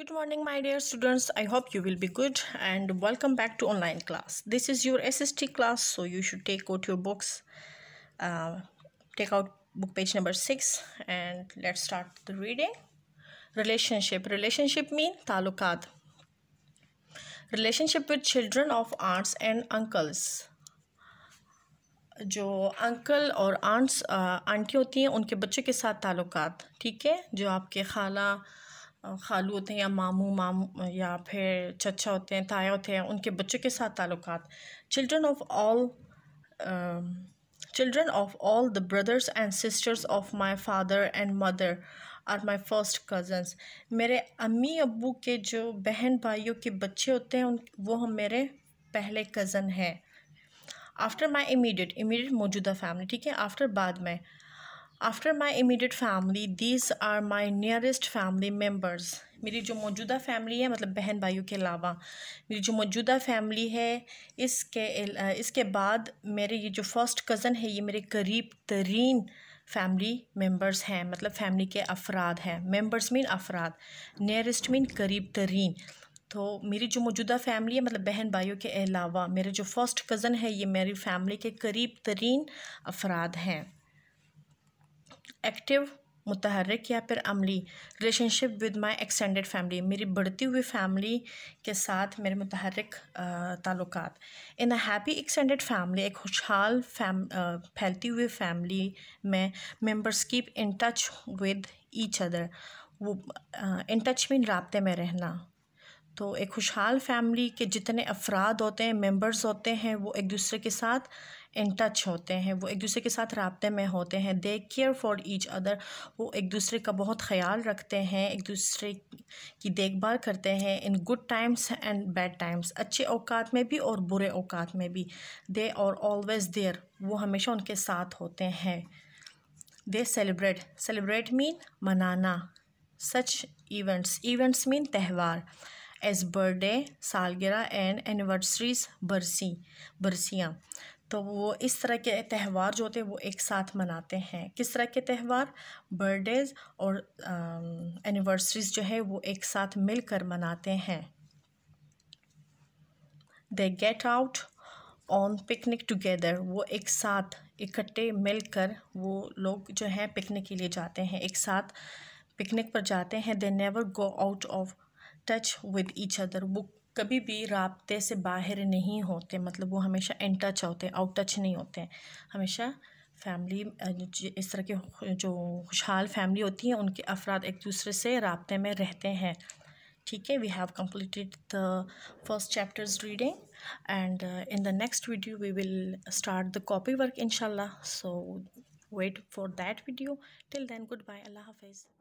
good morning my dear students I hope you will be good and welcome back to online class this is your S S T class so you should take out your books take out book page number six and let start the reading relationship relationship mean ताल्लुकात relationship with children of aunts and uncles जो uncle और aunts uh, aunty होती हैं उनके बच्चों के साथ ताल्लुकात ठीक है जो आपके खाला खालू होते हैं या मामू माम या फिर चचा होते हैं ताया होते हैं उनके बच्चों के साथ ताल्लुक children of all children of all the brothers and sisters of my father and mother are my first cousins मेरे अम्मी अबू के जो बहन भाइयों के बच्चे होते हैं उन वो हम मेरे पहले कज़न हैं आफ्टर माई इमीडिएट इमीडिएट मौजूदा फैमिली ठीक है आफ्टर बाद में after my immediate family these are my nearest family members मेरी जो मौजूदा फैमिली है मतलब बहन भाइयों के अलावा मेरी जो मौजूदा फैमिली है इसके इसके बाद मेरे ये जो फर्स्ट कज़न है ये मेरे करीब तरीन फैमिली मेम्बर्स हैं मतलब फैमिली के अफराद हैं मेम्बर्स मीन अफराद नियरेस्ट मीन करीब तरीन तो मेरी जो मौजूदा फैमिली है मतलब बहन भाइयों के अलावा मेरे जो फर्स्ट कज़न है ये मेरी फैमिली के करीब तरीन अफराद हैं एक्टिव मुतहरक या फिर अमली relationship with my extended family मेरी बढ़ती हुई फैमिली के साथ मेरे मुतहरक ताल्लुक in a happy extended family एक खुशहाल फैम फैलती हुई फैमिली में members keep in touch with each other वो इन टच मीन रबते में रहना तो एक खुशहाल फैमिली के जितने अफराद होते हैं मेंबर्स होते हैं वो एक दूसरे के साथ इन टच होते हैं वो एक दूसरे के साथ रबते में होते हैं they care for each other वो एक दूसरे का बहुत ख्याल रखते हैं एक दूसरे की देखभाल करते हैं in good times and bad times अच्छे अवकात में भी और बुरे अवकात में भी दे और ऑलवेज देयर वो हमेशा उनके साथ होते हैं दे सेलिब्रेट सेलिब्रेट मीन मनाना सच इवेंट्स इवेंट्स मीन त्यौहार एज बर्थडे सालगिरह एंड एनिवर्सरीज बरसी बरसियाँ तो वो इस तरह के त्यौहार जो होते हैं वो एक साथ मनाते हैं किस तरह के त्यौहार बर्थडेज और एनिवर्सरीज जो है वो एक साथ मिलकर मनाते हैं they get out on picnic together वो एक साथ इकट्ठे मिलकर वो लोग जो हैं पिकनिक के लिए जाते हैं एक साथ पिकनिक पर जाते हैं they never go out of touch with each other वो कभी भी रबते से बाहर नहीं होते मतलब वो हमेशा इन टच होते हैं आउट टच नहीं होते हैं हमेशा फैमिली इस तरह के जो खुशहाल फैमिली होती हैं उनके अफराद एक दूसरे से रबते में रहते हैं ठीक है we have completed the first chapters reading and in the next video we will start the copy work इनशाला so wait for that video till then goodbye अल्लाह हाफिज़